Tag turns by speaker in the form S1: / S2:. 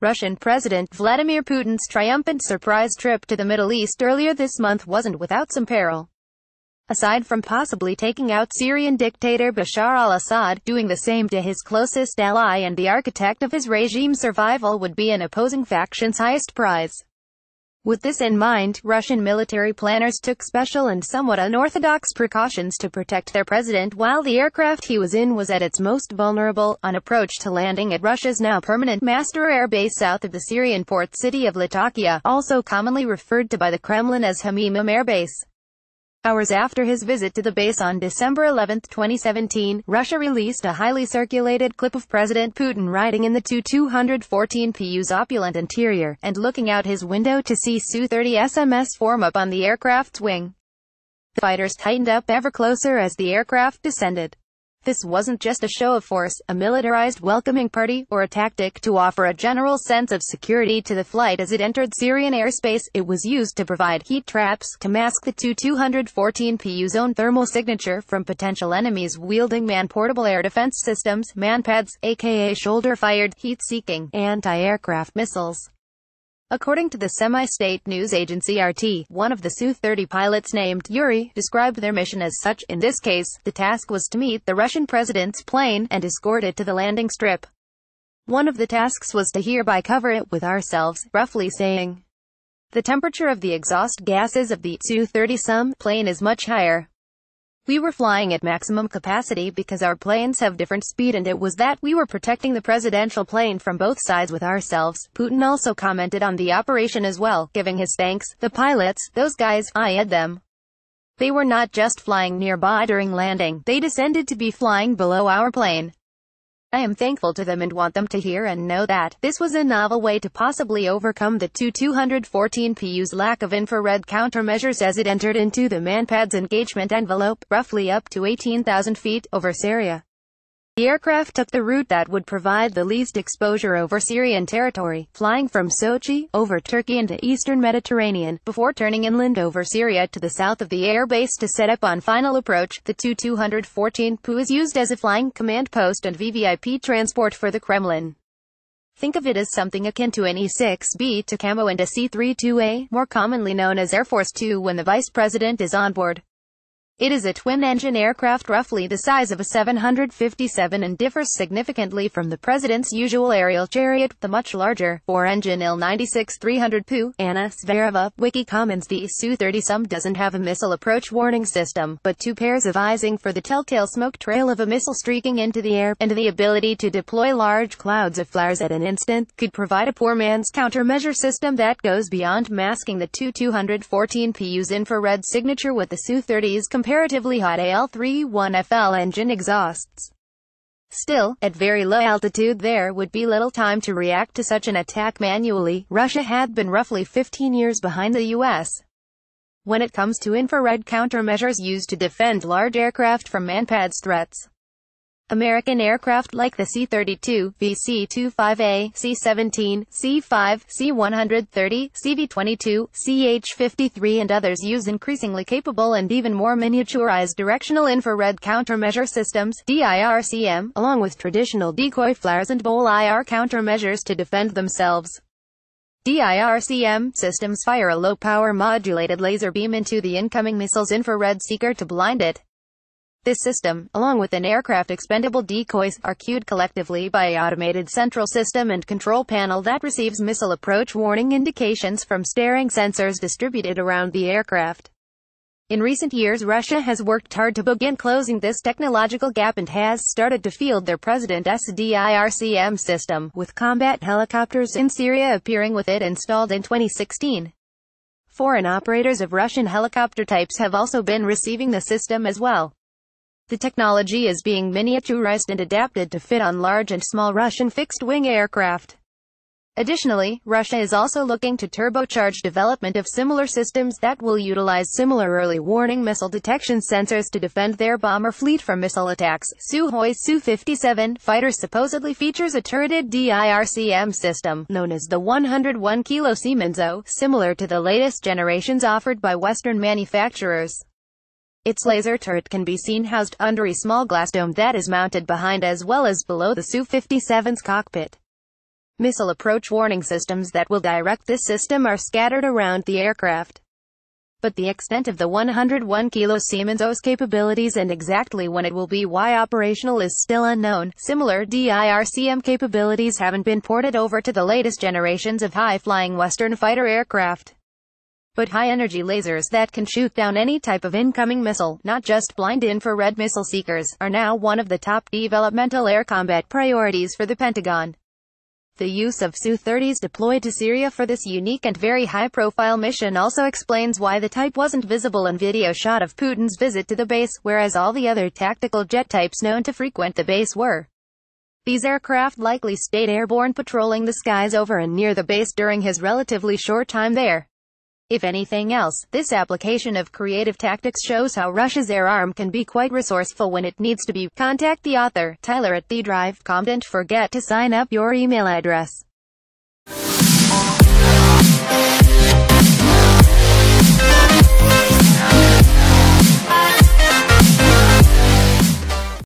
S1: Russian President Vladimir Putin's triumphant surprise trip to the Middle East earlier this month wasn't without some peril. Aside from possibly taking out Syrian dictator Bashar al-Assad, doing the same to his closest ally and the architect of his regime's survival would be an opposing faction's highest prize. With this in mind, Russian military planners took special and somewhat unorthodox precautions to protect their president while the aircraft he was in was at its most vulnerable, on approach to landing at Russia's now permanent master air base south of the Syrian port city of Latakia, also commonly referred to by the Kremlin as Hamimim Air Base. Hours after his visit to the base on December 11, 2017, Russia released a highly circulated clip of President Putin riding in the Tu-214 PU's opulent interior, and looking out his window to see Su-30 SMS form up on the aircraft's wing. The fighters tightened up ever closer as the aircraft descended. This wasn't just a show of force, a militarized welcoming party, or a tactic to offer a general sense of security to the flight as it entered Syrian airspace, it was used to provide heat traps to mask the 2-214 PU zone thermal signature from potential enemies wielding man-portable air defense systems, manpads, aka shoulder-fired, heat-seeking, anti-aircraft missiles. According to the semi-state news agency RT, one of the Su-30 pilots named Yuri described their mission as such. In this case, the task was to meet the Russian president's plane and escort it to the landing strip. One of the tasks was to hereby cover it with ourselves, roughly saying, the temperature of the exhaust gases of the Su-30 Sum plane is much higher. We were flying at maximum capacity because our planes have different speed and it was that we were protecting the presidential plane from both sides with ourselves. Putin also commented on the operation as well, giving his thanks. The pilots, those guys, I had them. They were not just flying nearby during landing, they descended to be flying below our plane. I am thankful to them and want them to hear and know that this was a novel way to possibly overcome the 214 PU's lack of infrared countermeasures as it entered into the manpad's engagement envelope, roughly up to 18,000 feet, over Syria. The aircraft took the route that would provide the least exposure over Syrian territory, flying from Sochi, over Turkey into eastern Mediterranean, before turning inland over Syria to the south of the airbase to set up on final approach. The Tu-214 PU is used as a flying command post and VVIP transport for the Kremlin. Think of it as something akin to an E-6B to camo and a C-32A, more commonly known as Air Force Two when the vice president is on board. It is a twin-engine aircraft roughly the size of a 757 and differs significantly from the president's usual aerial chariot, the much larger, four-engine Il-96-300 Pu. Anna Svereva, Wiki comments the Su-30 some doesn't have a missile approach warning system, but two pairs of eyes for the telltale smoke trail of a missile streaking into the air, and the ability to deploy large clouds of flares at an instant, could provide a poor man's countermeasure system that goes beyond masking the two 214 PU's infrared signature with the Su-30's comparatively hot AL-31FL engine exhausts. Still, at very low altitude there would be little time to react to such an attack manually. Russia had been roughly 15 years behind the U.S. when it comes to infrared countermeasures used to defend large aircraft from manpads threats. American aircraft like the C-32, VC-25A, C-17, C-5, C-130, CV-22, CH-53 and others use increasingly capable and even more miniaturized directional infrared countermeasure systems, DIRCM, along with traditional decoy flares and bowl IR countermeasures to defend themselves. DIRCM systems fire a low-power modulated laser beam into the incoming missile's infrared seeker to blind it, this system, along with an aircraft expendable decoys, are cued collectively by a automated central system and control panel that receives missile approach warning indications from staring sensors distributed around the aircraft. In recent years Russia has worked hard to begin closing this technological gap and has started to field their president SDIRCM system, with combat helicopters in Syria appearing with it installed in 2016. Foreign operators of Russian helicopter types have also been receiving the system as well. The technology is being miniaturized and adapted to fit on large and small Russian fixed-wing aircraft. Additionally, Russia is also looking to turbocharge development of similar systems that will utilize similar early warning missile detection sensors to defend their bomber fleet from missile attacks. Suhoi Su-57 fighter supposedly features a turreted DIRCM system, known as the 101 kilo Siemenso, similar to the latest generations offered by Western manufacturers. Its laser turret can be seen housed under a small glass dome that is mounted behind as well as below the Su-57's cockpit. Missile approach warning systems that will direct this system are scattered around the aircraft. But the extent of the 101 kilo Siemens O's capabilities and exactly when it will be why operational is still unknown. Similar DIRCM capabilities haven't been ported over to the latest generations of high-flying Western fighter aircraft but high-energy lasers that can shoot down any type of incoming missile, not just blind infrared missile seekers, are now one of the top developmental air combat priorities for the Pentagon. The use of Su-30s deployed to Syria for this unique and very high-profile mission also explains why the type wasn't visible in video shot of Putin's visit to the base, whereas all the other tactical jet types known to frequent the base were. These aircraft likely stayed airborne patrolling the skies over and near the base during his relatively short time there. If anything else, this application of creative tactics shows how Russia's air arm can be quite resourceful when it needs to be. Contact the author, Tyler at thedrive.com. Don't forget to sign up your email address.